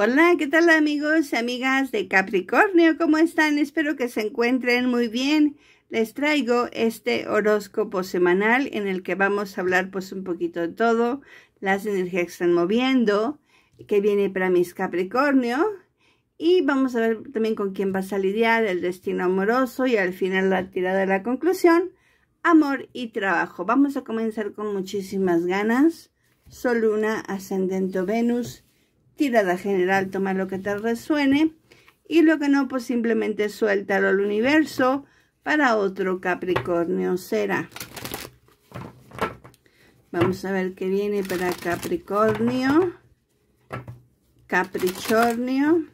Hola, ¿qué tal amigos y amigas de Capricornio? ¿Cómo están? Espero que se encuentren muy bien. Les traigo este horóscopo semanal en el que vamos a hablar pues un poquito de todo, las energías que están moviendo, que viene para mis Capricornio y vamos a ver también con quién vas a lidiar, el destino amoroso y al final la tirada de la conclusión, amor y trabajo. Vamos a comenzar con muchísimas ganas. Sol, Luna, Ascendente Venus tirada general, toma lo que te resuene y lo que no, pues simplemente suéltalo al universo para otro Capricornio será. Vamos a ver qué viene para Capricornio. Capricornio.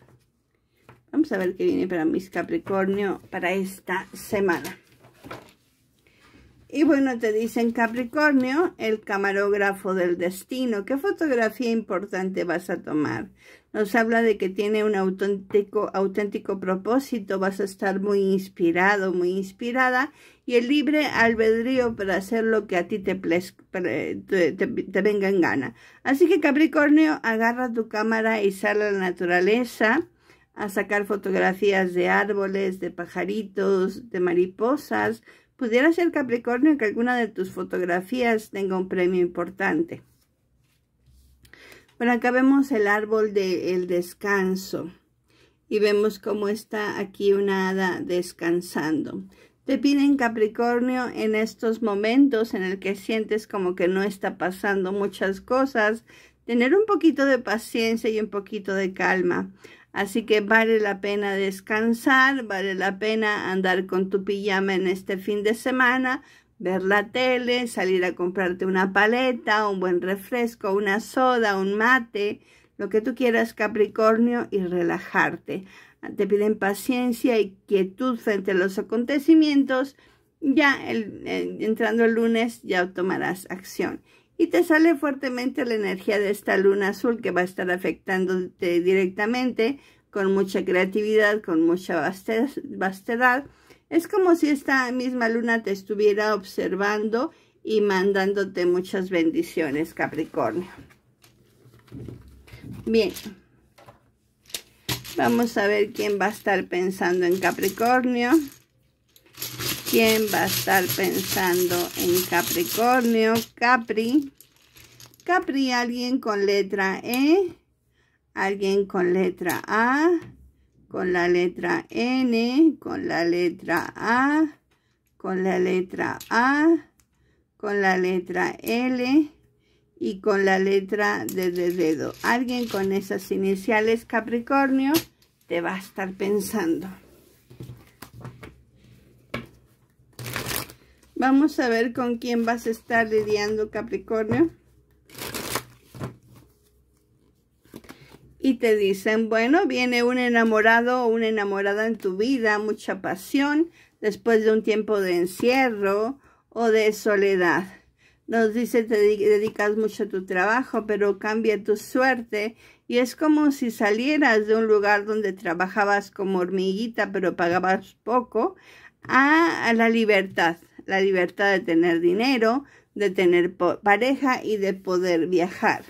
Vamos a ver qué viene para mis Capricornio para esta semana. Y bueno, te dicen Capricornio, el camarógrafo del destino. ¿Qué fotografía importante vas a tomar? Nos habla de que tiene un auténtico, auténtico propósito, vas a estar muy inspirado, muy inspirada y el libre albedrío para hacer lo que a ti te, te, te venga en gana. Así que Capricornio, agarra tu cámara y sale a la naturaleza a sacar fotografías de árboles, de pajaritos, de mariposas, Pudiera ser Capricornio que alguna de tus fotografías tenga un premio importante. Bueno, acá vemos el árbol del descanso. Y vemos cómo está aquí una hada descansando. Te piden Capricornio en estos momentos en el que sientes como que no está pasando muchas cosas. Tener un poquito de paciencia y un poquito de calma. Así que vale la pena descansar, vale la pena andar con tu pijama en este fin de semana, ver la tele, salir a comprarte una paleta, un buen refresco, una soda, un mate, lo que tú quieras Capricornio y relajarte. Te piden paciencia y quietud frente a los acontecimientos. Ya eh, entrando el lunes ya tomarás acción y te sale fuertemente la energía de esta luna azul que va a estar afectándote directamente con mucha creatividad, con mucha vastedad. Es como si esta misma luna te estuviera observando y mandándote muchas bendiciones, Capricornio. Bien. Vamos a ver quién va a estar pensando en Capricornio. ¿Quién va a estar pensando en Capricornio? Capri. Capri, alguien con letra E. Alguien con letra A. Con la letra N. Con la letra A. Con la letra A. Con la letra L. Y con la letra de dedo. Alguien con esas iniciales Capricornio te va a estar pensando. Vamos a ver con quién vas a estar lidiando Capricornio. Y te dicen, bueno, viene un enamorado o una enamorada en tu vida, mucha pasión, después de un tiempo de encierro o de soledad. Nos dice, te dedicas mucho a tu trabajo, pero cambia tu suerte y es como si salieras de un lugar donde trabajabas como hormiguita, pero pagabas poco, a la libertad la libertad de tener dinero, de tener pareja y de poder viajar.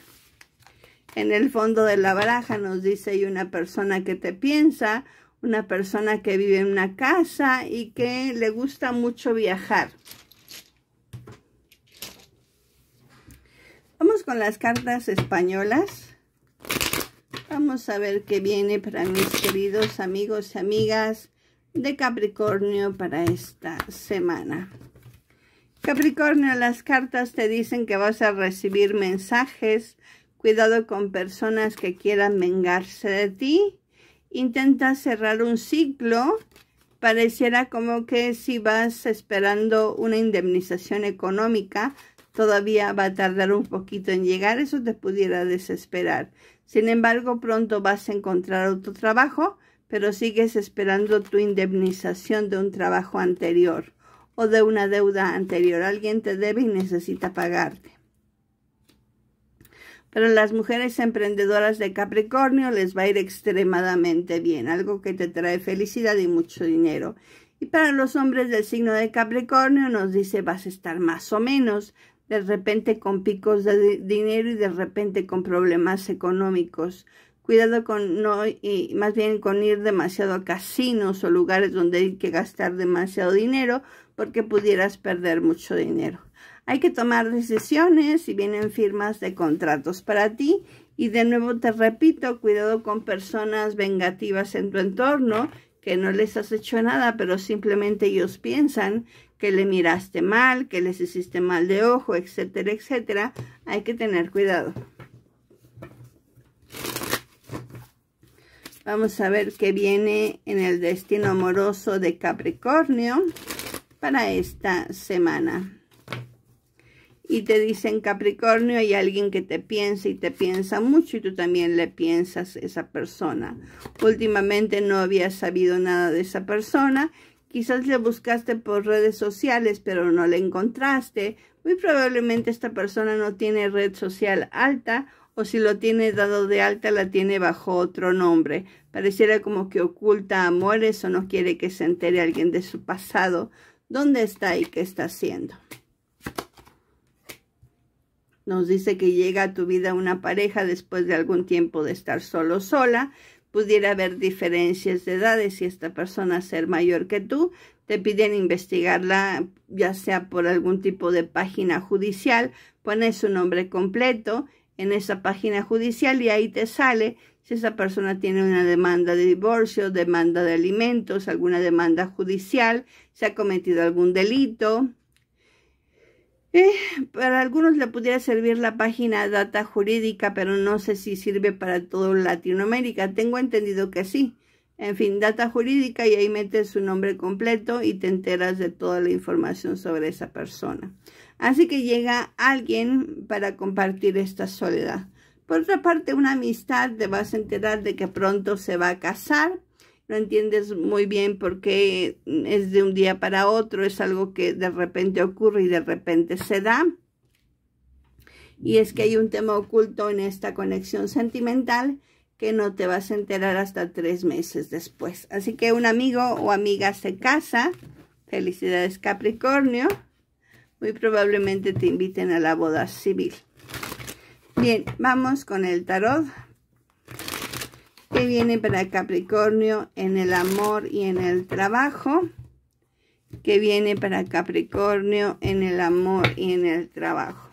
En el fondo de la baraja nos dice hay una persona que te piensa, una persona que vive en una casa y que le gusta mucho viajar. Vamos con las cartas españolas. Vamos a ver qué viene para mis queridos amigos y amigas de Capricornio para esta semana. Capricornio, las cartas te dicen que vas a recibir mensajes. Cuidado con personas que quieran vengarse de ti. Intenta cerrar un ciclo. Pareciera como que si vas esperando una indemnización económica, todavía va a tardar un poquito en llegar, eso te pudiera desesperar. Sin embargo, pronto vas a encontrar otro trabajo pero sigues esperando tu indemnización de un trabajo anterior o de una deuda anterior. Alguien te debe y necesita pagarte. Pero las mujeres emprendedoras de Capricornio les va a ir extremadamente bien, algo que te trae felicidad y mucho dinero. Y para los hombres del signo de Capricornio nos dice vas a estar más o menos, de repente con picos de dinero y de repente con problemas económicos. Cuidado con no, y más bien con ir demasiado a casinos o lugares donde hay que gastar demasiado dinero porque pudieras perder mucho dinero. Hay que tomar decisiones y vienen firmas de contratos para ti. Y de nuevo te repito, cuidado con personas vengativas en tu entorno que no les has hecho nada, pero simplemente ellos piensan que le miraste mal, que les hiciste mal de ojo, etcétera, etcétera. Hay que tener cuidado. Vamos a ver qué viene en el destino amoroso de Capricornio para esta semana. Y te dicen Capricornio, hay alguien que te piensa y te piensa mucho y tú también le piensas a esa persona. Últimamente no habías sabido nada de esa persona. Quizás le buscaste por redes sociales, pero no le encontraste. Muy probablemente esta persona no tiene red social alta o si lo tiene dado de alta, la tiene bajo otro nombre. Pareciera como que oculta amores o no quiere que se entere alguien de su pasado. ¿Dónde está y qué está haciendo? Nos dice que llega a tu vida una pareja después de algún tiempo de estar solo sola. Pudiera haber diferencias de edades y esta persona ser mayor que tú. Te piden investigarla ya sea por algún tipo de página judicial. Pones su nombre completo en esa página judicial y ahí te sale si esa persona tiene una demanda de divorcio, demanda de alimentos, alguna demanda judicial, se ha cometido algún delito. Eh, para algunos le pudiera servir la página data jurídica, pero no sé si sirve para todo Latinoamérica. Tengo entendido que sí, en fin, data jurídica y ahí metes su nombre completo y te enteras de toda la información sobre esa persona. Así que llega alguien para compartir esta soledad. Por otra parte, una amistad te vas a enterar de que pronto se va a casar. No entiendes muy bien por qué es de un día para otro, es algo que de repente ocurre y de repente se da. Y es que hay un tema oculto en esta conexión sentimental que no te vas a enterar hasta tres meses después. Así que un amigo o amiga se casa. Felicidades Capricornio. Muy probablemente te inviten a la boda civil. Bien, vamos con el tarot. ¿Qué viene para Capricornio en el amor y en el trabajo. ¿Qué viene para Capricornio en el amor y en el trabajo.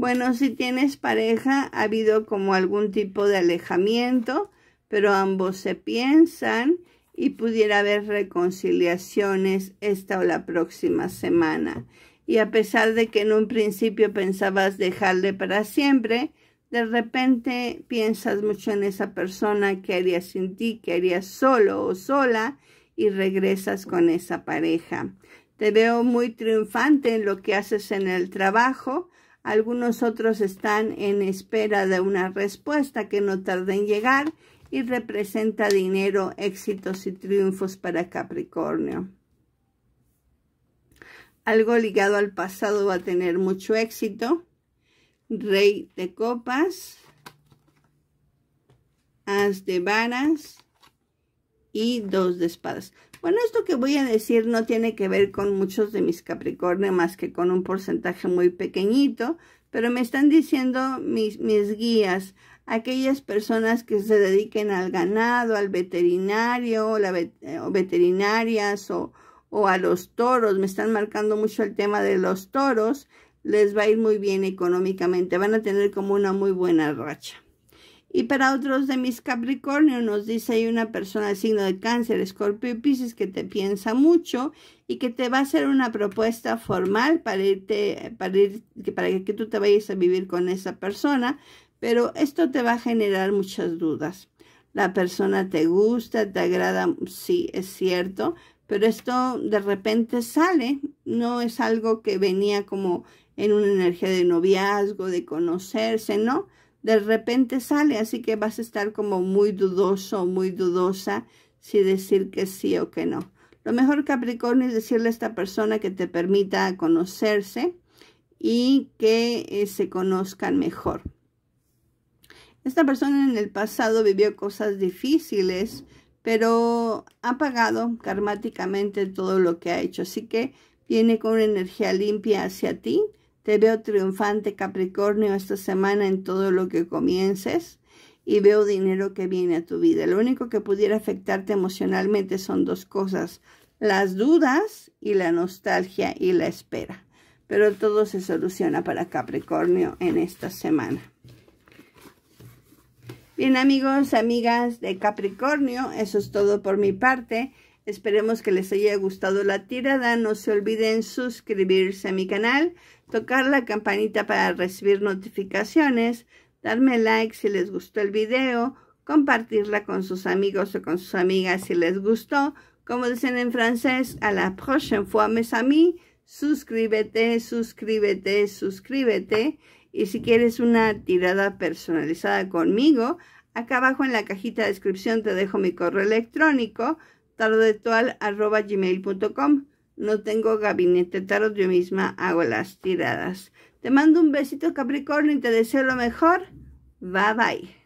Bueno, si tienes pareja, ha habido como algún tipo de alejamiento, pero ambos se piensan y pudiera haber reconciliaciones esta o la próxima semana. Y a pesar de que en un principio pensabas dejarle para siempre, de repente piensas mucho en esa persona, que harías sin ti, que harías solo o sola, y regresas con esa pareja. Te veo muy triunfante en lo que haces en el trabajo, algunos otros están en espera de una respuesta que no tarda en llegar y representa dinero, éxitos y triunfos para Capricornio. Algo ligado al pasado va a tener mucho éxito. Rey de copas, as de varas y dos de espadas. Bueno, esto que voy a decir no tiene que ver con muchos de mis Capricornio, más que con un porcentaje muy pequeñito, pero me están diciendo mis, mis guías, aquellas personas que se dediquen al ganado, al veterinario, la eh, o veterinarias o a los toros, me están marcando mucho el tema de los toros, les va a ir muy bien económicamente, van a tener como una muy buena racha. Y para otros de mis Capricornio nos dice hay una persona del signo de cáncer, escorpio y piscis que te piensa mucho y que te va a hacer una propuesta formal para irte, para, ir, para que tú te vayas a vivir con esa persona, pero esto te va a generar muchas dudas. La persona te gusta, te agrada, sí, es cierto, pero esto de repente sale, no es algo que venía como en una energía de noviazgo, de conocerse, ¿no? de repente sale, así que vas a estar como muy dudoso, muy dudosa si decir que sí o que no. Lo mejor Capricornio es decirle a esta persona que te permita conocerse y que eh, se conozcan mejor. Esta persona en el pasado vivió cosas difíciles, pero ha pagado karmáticamente todo lo que ha hecho, así que viene con una energía limpia hacia ti te veo triunfante, Capricornio, esta semana en todo lo que comiences y veo dinero que viene a tu vida. Lo único que pudiera afectarte emocionalmente son dos cosas, las dudas y la nostalgia y la espera. Pero todo se soluciona para Capricornio en esta semana. Bien amigos, amigas de Capricornio, eso es todo por mi parte. Esperemos que les haya gustado la tirada. No se olviden suscribirse a mi canal, tocar la campanita para recibir notificaciones, darme like si les gustó el video, compartirla con sus amigos o con sus amigas si les gustó. Como dicen en francés, a la prochaine fois mes amis, suscríbete, suscríbete, suscríbete. Y si quieres una tirada personalizada conmigo, acá abajo en la cajita de descripción te dejo mi correo electrónico gmail.com No tengo gabinete tarot, yo misma hago las tiradas. Te mando un besito Capricornio y te deseo lo mejor. Bye bye.